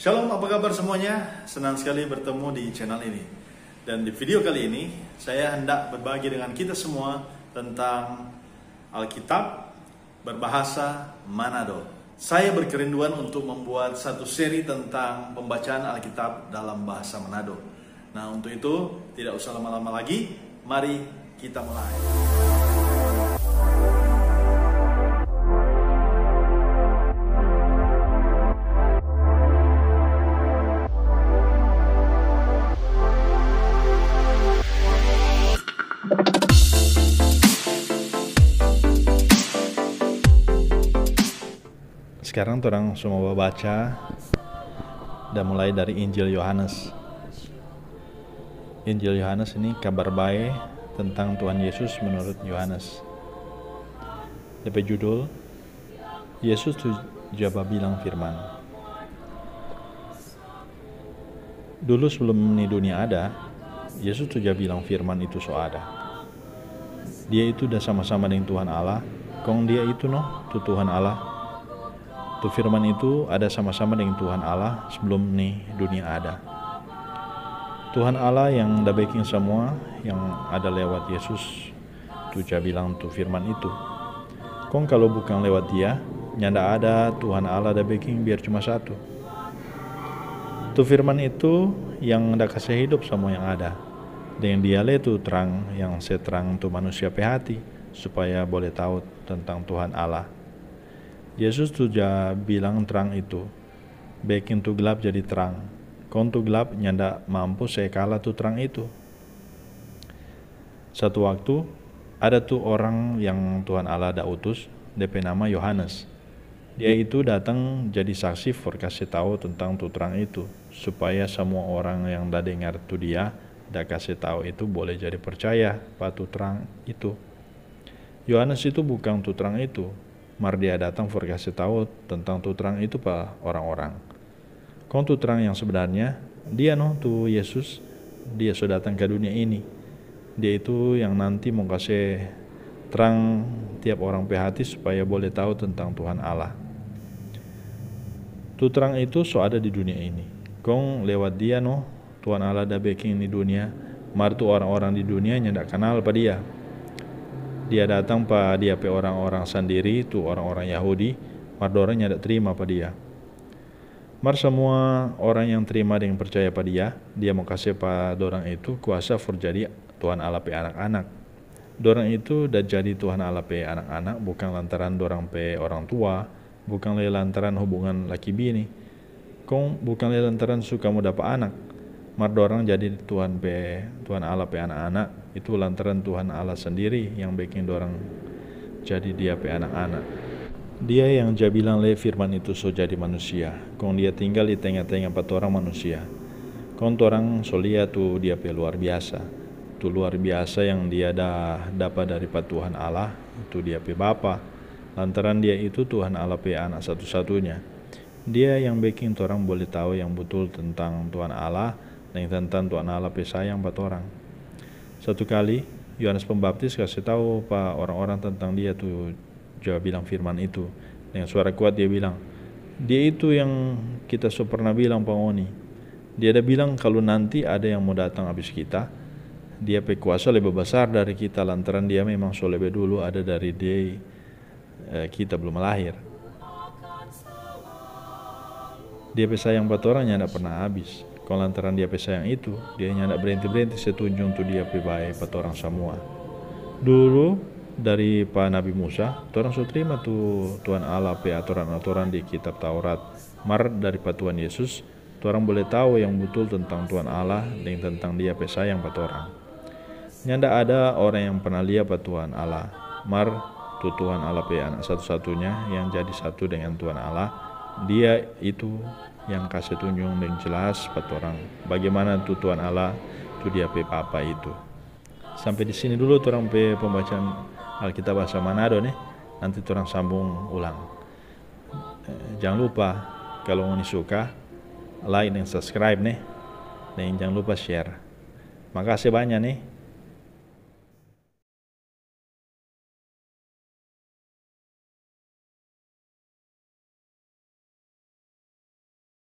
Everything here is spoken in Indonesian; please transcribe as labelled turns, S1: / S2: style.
S1: Shalom, apa kabar semuanya? Senang sekali bertemu di channel ini. Dan di video kali ini, saya hendak berbagi dengan kita semua tentang Alkitab berbahasa Manado. Saya berkerinduan untuk membuat satu seri tentang pembacaan Alkitab dalam bahasa Manado. Nah, untuk itu, tidak usah lama-lama lagi, mari kita mulai. Sekarang orang semua baca dan mulai dari Injil Yohanes. Injil Yohanes ini kabar baik tentang Tuhan Yesus menurut Yohanes. Dapat judul Yesus jawab bilang firman. Dulu sebelum ini dunia ada, Yesus jawab bilang firman itu so ada. Dia itu udah sama-sama dengan Tuhan Allah, kong dia itu noh, tu Tuhan Allah, Waktu firman itu ada sama-sama dengan Tuhan Allah sebelum nih dunia ada. Tuhan Allah yang udah baking semua yang ada lewat Yesus tuh Tuja bilang tuh firman itu Kong kalau bukan lewat dia nyanda ada Tuhan Allah ada baking biar cuma satu Tu firman itu yang udah kasih hidup semua yang ada dengan dia itu terang yang seterang tu manusia pehati supaya boleh tahu tentang Tuhan Allah Yesus sudah bilang terang itu. Baik itu gelap jadi terang. Kontu gelap nyanda mampu sekala tu terang itu. Satu waktu ada tuh orang yang Tuhan Allah dah utus, DP nama Yohanes. Dia itu datang jadi saksi for kasih tahu tentang tu terang itu, supaya semua orang yang dah dengar tu dia dah kasih tahu itu boleh jadi percaya pada tu terang itu. Yohanes itu bukan tu terang itu, Mardia datang kasih tahu tentang tutrang itu pak orang-orang. Kau tutrang yang sebenarnya, dia no tu Yesus, dia sudah datang ke dunia ini. Dia itu yang nanti mau kasih terang tiap orang pehati supaya boleh tahu tentang Tuhan Allah. Tutrang itu so ada di dunia ini. Kong lewat dia no, Tuhan Allah dah baking di dunia, mar tu orang-orang di dunia nyendak kenal pada dia dia datang pak dia pe orang-orang sendiri itu orang-orang Yahudi mardoranya tidak terima pak dia mar semua orang yang terima yang percaya pada dia dia mau kasih pak dorang itu kuasa terjadi Tuhan Allah pe anak-anak dorang itu dah jadi Tuhan Allah pe anak-anak bukan lantaran dorang pe orang tua bukan lantaran hubungan laki bini kong bukan lantaran suka mau dapat anak mar orang jadi Tuhan be Tuhan Allah pe anak-anak itu lantaran Tuhan Allah sendiri yang bikin orang jadi dia pe anak-anak dia yang jadi bilang le firman itu so jadi manusia kong dia tinggal di tengah-tengah empat orang manusia kong orang so lihat tu dia pe luar biasa tu luar biasa yang dia dah dapat dari Tuhan Allah itu dia pe Bapa lantaran dia itu Tuhan Allah pe anak satu-satunya dia yang bikin orang boleh tahu yang betul tentang Tuhan Allah Neng tantan tuan Allah sayang buat orang. Satu kali Yohanes Pembaptis kasih tahu pak orang-orang tentang dia tuh jawab bilang firman itu dengan suara kuat dia bilang dia itu yang kita so pernah bilang pengoni dia ada bilang kalau nanti ada yang mau datang habis kita dia pekuasa lebih besar dari kita lantaran dia memang so lebih dulu ada dari dia eh, kita belum lahir dia pesayang buat orang yang tidak pernah habis Kau lantaran dia pesayang itu, dia hanya nak berhenti-berhenti setuju untuk dia pibai pada orang semua. Dulu dari Pak Nabi Musa, orang sudah terima tu Tuhan Allah pe aturan-aturan di kitab Taurat. Mar dari Tuhan Yesus, orang boleh tahu yang betul tentang Tuhan Allah dan tentang dia pesayang pada orang. Nyanda ada orang yang pernah lihat Pak Tuhan Allah. Mar tu Tuhan Allah pe anak satu-satunya yang jadi satu dengan Tuhan Allah. Dia itu yang kasih tunjung dan jelas buat orang bagaimana tuh Tuhan Allah tu dia pe apa itu sampai di sini dulu orang pe pembacaan Alkitab bahasa Manado nih nanti orang sambung ulang eh, jangan lupa kalau mau suka like dan subscribe nih dan jangan lupa share makasih banyak nih